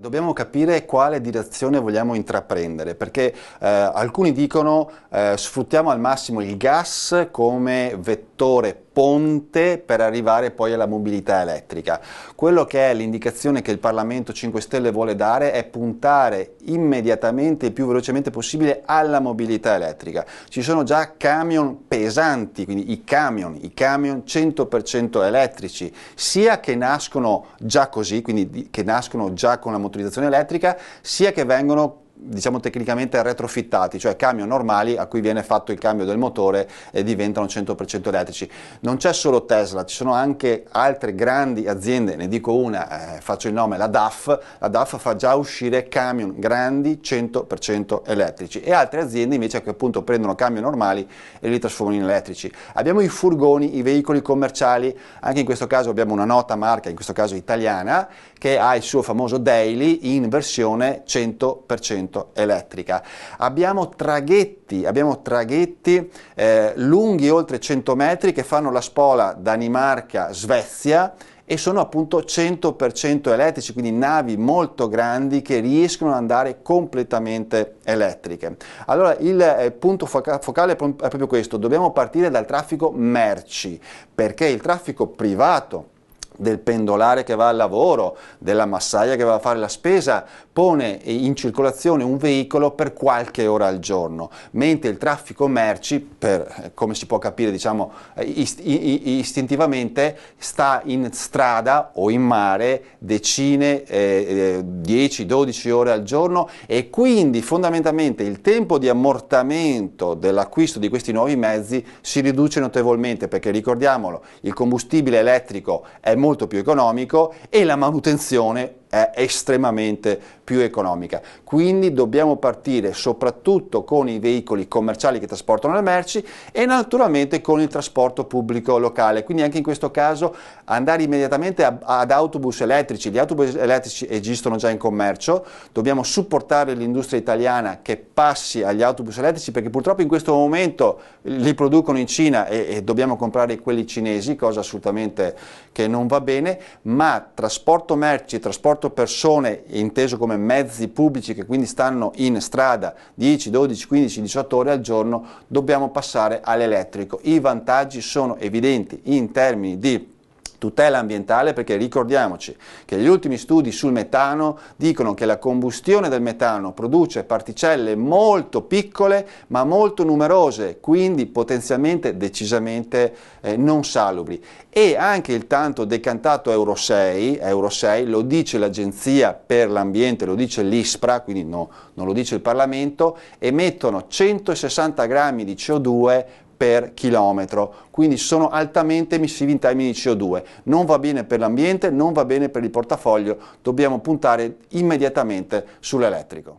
Dobbiamo capire quale direzione vogliamo intraprendere, perché eh, alcuni dicono eh, sfruttiamo al massimo il gas come vettore fattore ponte per arrivare poi alla mobilità elettrica. Quello che è l'indicazione che il Parlamento 5 Stelle vuole dare è puntare immediatamente e più velocemente possibile alla mobilità elettrica. Ci sono già camion pesanti, quindi i camion, i camion 100% elettrici, sia che nascono già così, quindi che nascono già con la motorizzazione elettrica, sia che vengono diciamo tecnicamente retrofittati, cioè camion normali a cui viene fatto il cambio del motore e diventano 100% elettrici. Non c'è solo Tesla, ci sono anche altre grandi aziende, ne dico una, eh, faccio il nome, la DAF, la DAF fa già uscire camion grandi 100% elettrici e altre aziende invece che appunto prendono camion normali e li trasformano in elettrici. Abbiamo i furgoni, i veicoli commerciali, anche in questo caso abbiamo una nota marca, in questo caso italiana, che ha il suo famoso daily in versione 100% appunto elettrica. Abbiamo traghetti, abbiamo traghetti eh, lunghi oltre 100 metri che fanno la spola Danimarca-Svezia e sono appunto 100% elettrici, quindi navi molto grandi che riescono ad andare completamente elettriche. Allora il eh, punto focale è proprio questo, dobbiamo partire dal traffico merci, perché il traffico privato del pendolare che va al lavoro, della massaia che va a fare la spesa, pone in circolazione un veicolo per qualche ora al giorno, mentre il traffico merci, per, eh, come si può capire diciamo, eh, ist istintivamente, sta in strada o in mare decine, eh, 10-12 eh, ore al giorno e quindi fondamentalmente il tempo di ammortamento dell'acquisto di questi nuovi mezzi si riduce notevolmente perché ricordiamolo, il combustibile elettrico è molto molto più economico e la manutenzione è estremamente più economica. Quindi dobbiamo partire soprattutto con i veicoli commerciali che trasportano le merci e naturalmente con il trasporto pubblico locale. Quindi anche in questo caso andare immediatamente ad autobus elettrici. Gli autobus elettrici esistono già in commercio, dobbiamo supportare l'industria italiana che passi agli autobus elettrici perché purtroppo in questo momento li producono in Cina e, e dobbiamo comprare quelli cinesi, cosa assolutamente che non va bene, ma trasporto merci, trasporto rapporto persone inteso come mezzi pubblici che quindi stanno in strada 10, 12, 15, 18 ore al giorno, dobbiamo passare all'elettrico. I vantaggi sono evidenti in termini di tutela ambientale perché ricordiamoci che gli ultimi studi sul metano dicono che la combustione del metano produce particelle molto piccole ma molto numerose, quindi potenzialmente decisamente eh, non salubri e anche il tanto decantato Euro 6, Euro 6 lo dice l'Agenzia per l'Ambiente, lo dice l'ISPRA, quindi no, non lo dice il Parlamento, emettono 160 grammi di CO2 per chilometro, quindi sono altamente emissivi in termini di CO2. Non va bene per l'ambiente, non va bene per il portafoglio, dobbiamo puntare immediatamente sull'elettrico.